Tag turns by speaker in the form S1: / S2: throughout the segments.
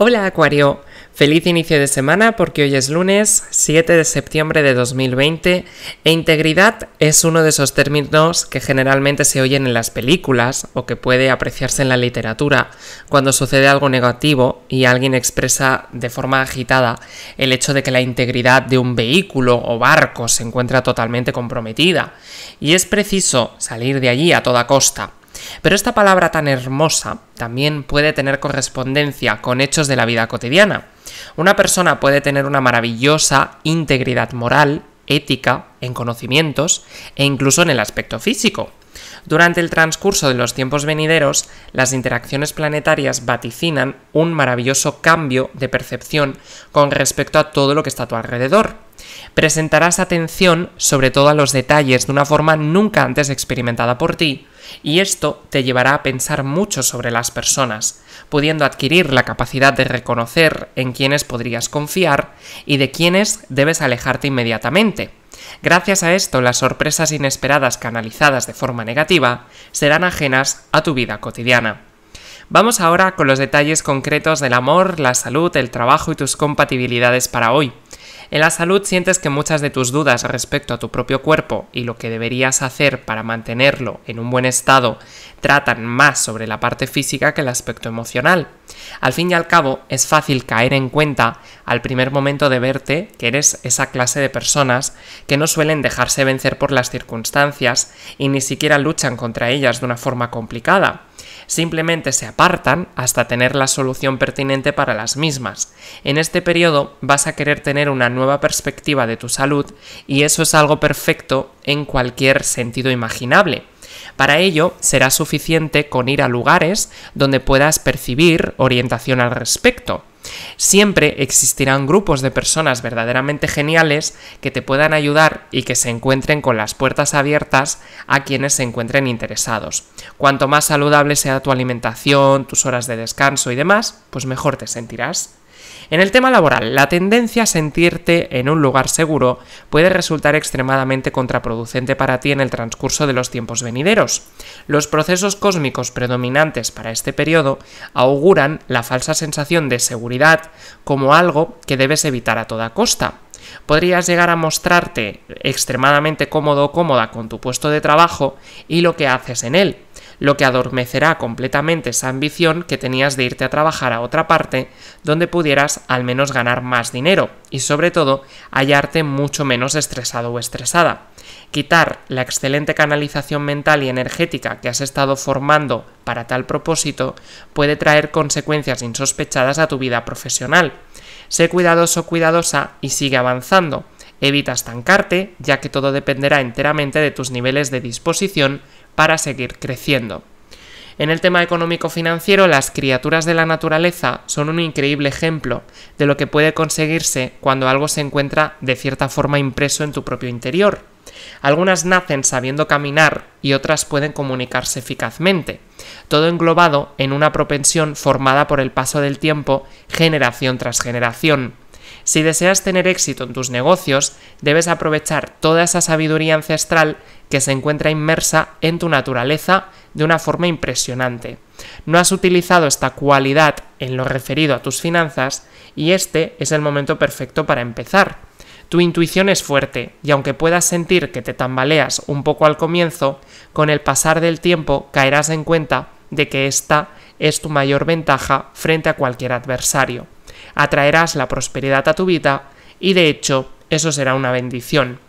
S1: Hola Acuario, feliz inicio de semana porque hoy es lunes 7 de septiembre de 2020 e integridad es uno de esos términos que generalmente se oyen en las películas o que puede apreciarse en la literatura cuando sucede algo negativo y alguien expresa de forma agitada el hecho de que la integridad de un vehículo o barco se encuentra totalmente comprometida y es preciso salir de allí a toda costa. Pero esta palabra tan hermosa también puede tener correspondencia con hechos de la vida cotidiana. Una persona puede tener una maravillosa integridad moral, ética, en conocimientos e incluso en el aspecto físico. Durante el transcurso de los tiempos venideros, las interacciones planetarias vaticinan un maravilloso cambio de percepción con respecto a todo lo que está a tu alrededor. Presentarás atención sobre todo a los detalles de una forma nunca antes experimentada por ti, y esto te llevará a pensar mucho sobre las personas, pudiendo adquirir la capacidad de reconocer en quienes podrías confiar y de quienes debes alejarte inmediatamente. Gracias a esto, las sorpresas inesperadas canalizadas de forma negativa serán ajenas a tu vida cotidiana. Vamos ahora con los detalles concretos del amor, la salud, el trabajo y tus compatibilidades para hoy. En la salud sientes que muchas de tus dudas respecto a tu propio cuerpo y lo que deberías hacer para mantenerlo en un buen estado tratan más sobre la parte física que el aspecto emocional. Al fin y al cabo, es fácil caer en cuenta al primer momento de verte que eres esa clase de personas que no suelen dejarse vencer por las circunstancias y ni siquiera luchan contra ellas de una forma complicada simplemente se apartan hasta tener la solución pertinente para las mismas. En este periodo vas a querer tener una nueva perspectiva de tu salud y eso es algo perfecto en cualquier sentido imaginable. Para ello será suficiente con ir a lugares donde puedas percibir orientación al respecto. Siempre existirán grupos de personas verdaderamente geniales que te puedan ayudar y que se encuentren con las puertas abiertas a quienes se encuentren interesados. Cuanto más saludable sea tu alimentación, tus horas de descanso y demás, pues mejor te sentirás. En el tema laboral, la tendencia a sentirte en un lugar seguro puede resultar extremadamente contraproducente para ti en el transcurso de los tiempos venideros. Los procesos cósmicos predominantes para este periodo auguran la falsa sensación de seguridad como algo que debes evitar a toda costa podrías llegar a mostrarte extremadamente cómodo o cómoda con tu puesto de trabajo y lo que haces en él lo que adormecerá completamente esa ambición que tenías de irte a trabajar a otra parte donde pudieras al menos ganar más dinero y sobre todo hallarte mucho menos estresado o estresada. Quitar la excelente canalización mental y energética que has estado formando para tal propósito puede traer consecuencias insospechadas a tu vida profesional. Sé cuidadoso cuidadosa y sigue avanzando. Evita estancarte, ya que todo dependerá enteramente de tus niveles de disposición para seguir creciendo. En el tema económico-financiero, las criaturas de la naturaleza son un increíble ejemplo de lo que puede conseguirse cuando algo se encuentra de cierta forma impreso en tu propio interior. Algunas nacen sabiendo caminar y otras pueden comunicarse eficazmente, todo englobado en una propensión formada por el paso del tiempo generación tras generación. Si deseas tener éxito en tus negocios, debes aprovechar toda esa sabiduría ancestral que se encuentra inmersa en tu naturaleza de una forma impresionante. No has utilizado esta cualidad en lo referido a tus finanzas y este es el momento perfecto para empezar. Tu intuición es fuerte y aunque puedas sentir que te tambaleas un poco al comienzo, con el pasar del tiempo caerás en cuenta de que esta es tu mayor ventaja frente a cualquier adversario atraerás la prosperidad a tu vida y de hecho eso será una bendición.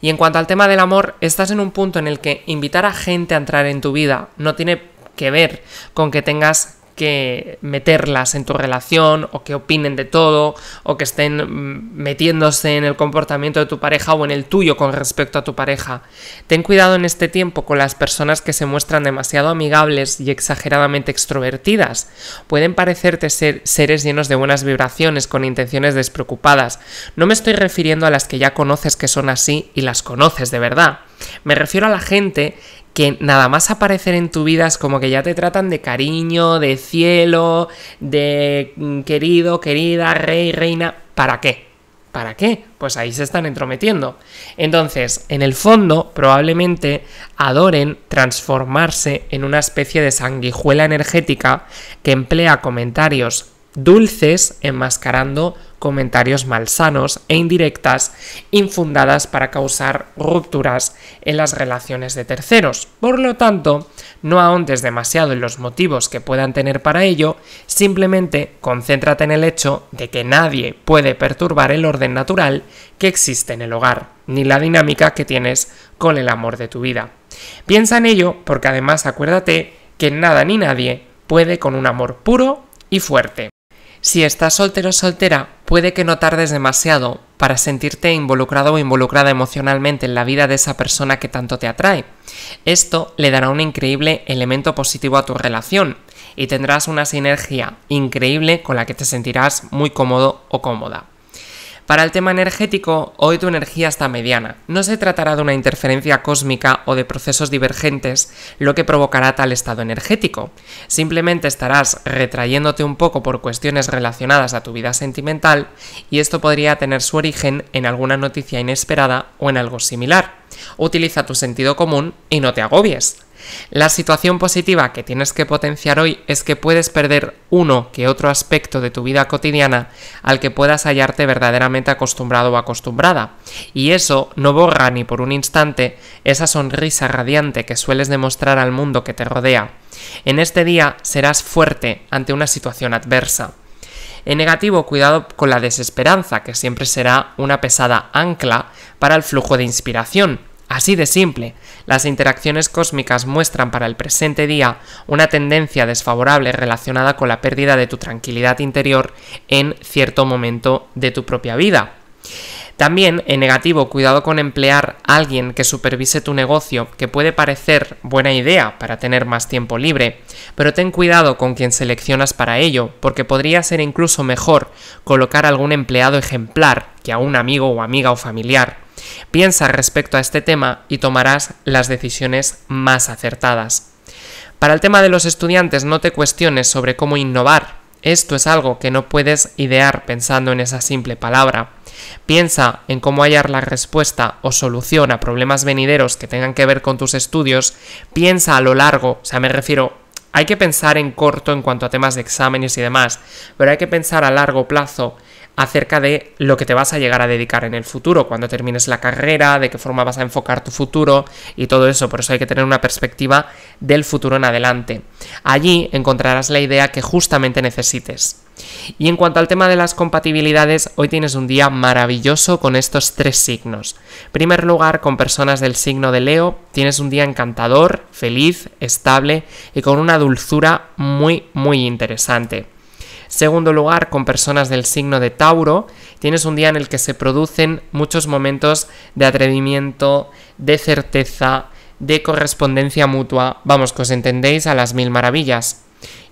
S1: Y en cuanto al tema del amor, estás en un punto en el que invitar a gente a entrar en tu vida no tiene que ver con que tengas que meterlas en tu relación o que opinen de todo o que estén mm, metiéndose en el comportamiento de tu pareja o en el tuyo con respecto a tu pareja. Ten cuidado en este tiempo con las personas que se muestran demasiado amigables y exageradamente extrovertidas. Pueden parecerte ser seres llenos de buenas vibraciones con intenciones despreocupadas. No me estoy refiriendo a las que ya conoces que son así y las conoces de verdad. Me refiero a la gente que nada más aparecer en tu vida es como que ya te tratan de cariño, de cielo, de mm, querido, querida, rey, reina. ¿Para qué? ¿Para qué? Pues ahí se están entrometiendo. Entonces, en el fondo, probablemente adoren transformarse en una especie de sanguijuela energética que emplea comentarios dulces enmascarando comentarios malsanos e indirectas infundadas para causar rupturas en las relaciones de terceros. Por lo tanto, no ahondes demasiado en los motivos que puedan tener para ello, simplemente concéntrate en el hecho de que nadie puede perturbar el orden natural que existe en el hogar, ni la dinámica que tienes con el amor de tu vida. Piensa en ello porque además acuérdate que nada ni nadie puede con un amor puro y fuerte. Si estás soltero o soltera, puede que no tardes demasiado para sentirte involucrado o involucrada emocionalmente en la vida de esa persona que tanto te atrae. Esto le dará un increíble elemento positivo a tu relación y tendrás una sinergia increíble con la que te sentirás muy cómodo o cómoda. Para el tema energético, hoy tu energía está mediana. No se tratará de una interferencia cósmica o de procesos divergentes lo que provocará tal estado energético. Simplemente estarás retrayéndote un poco por cuestiones relacionadas a tu vida sentimental y esto podría tener su origen en alguna noticia inesperada o en algo similar. Utiliza tu sentido común y no te agobies. La situación positiva que tienes que potenciar hoy es que puedes perder uno que otro aspecto de tu vida cotidiana al que puedas hallarte verdaderamente acostumbrado o acostumbrada. Y eso no borra ni por un instante esa sonrisa radiante que sueles demostrar al mundo que te rodea. En este día serás fuerte ante una situación adversa. En negativo, cuidado con la desesperanza, que siempre será una pesada ancla para el flujo de inspiración, Así de simple, las interacciones cósmicas muestran para el presente día una tendencia desfavorable relacionada con la pérdida de tu tranquilidad interior en cierto momento de tu propia vida. También, en negativo, cuidado con emplear a alguien que supervise tu negocio, que puede parecer buena idea para tener más tiempo libre, pero ten cuidado con quien seleccionas para ello, porque podría ser incluso mejor colocar algún empleado ejemplar que a un amigo o amiga o familiar Piensa respecto a este tema y tomarás las decisiones más acertadas. Para el tema de los estudiantes no te cuestiones sobre cómo innovar. Esto es algo que no puedes idear pensando en esa simple palabra. Piensa en cómo hallar la respuesta o solución a problemas venideros que tengan que ver con tus estudios. Piensa a lo largo, o sea, me refiero, hay que pensar en corto en cuanto a temas de exámenes y demás, pero hay que pensar a largo plazo acerca de lo que te vas a llegar a dedicar en el futuro, cuando termines la carrera, de qué forma vas a enfocar tu futuro y todo eso. Por eso hay que tener una perspectiva del futuro en adelante. Allí encontrarás la idea que justamente necesites. Y en cuanto al tema de las compatibilidades, hoy tienes un día maravilloso con estos tres signos. En primer lugar, con personas del signo de Leo, tienes un día encantador, feliz, estable y con una dulzura muy, muy interesante. Segundo lugar, con personas del signo de Tauro, tienes un día en el que se producen muchos momentos de atrevimiento, de certeza, de correspondencia mutua, vamos que os entendéis a las mil maravillas.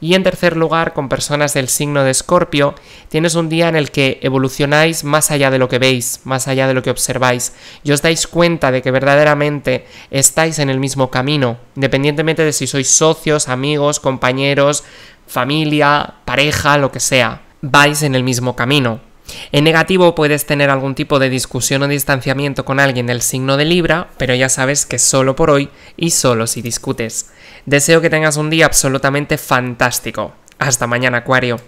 S1: Y en tercer lugar, con personas del signo de Escorpio, tienes un día en el que evolucionáis más allá de lo que veis, más allá de lo que observáis, y os dais cuenta de que verdaderamente estáis en el mismo camino, independientemente de si sois socios, amigos, compañeros, familia, pareja, lo que sea. Vais en el mismo camino. En negativo puedes tener algún tipo de discusión o distanciamiento con alguien del signo de Libra, pero ya sabes que solo por hoy y solo si discutes. Deseo que tengas un día absolutamente fantástico. Hasta mañana, Acuario.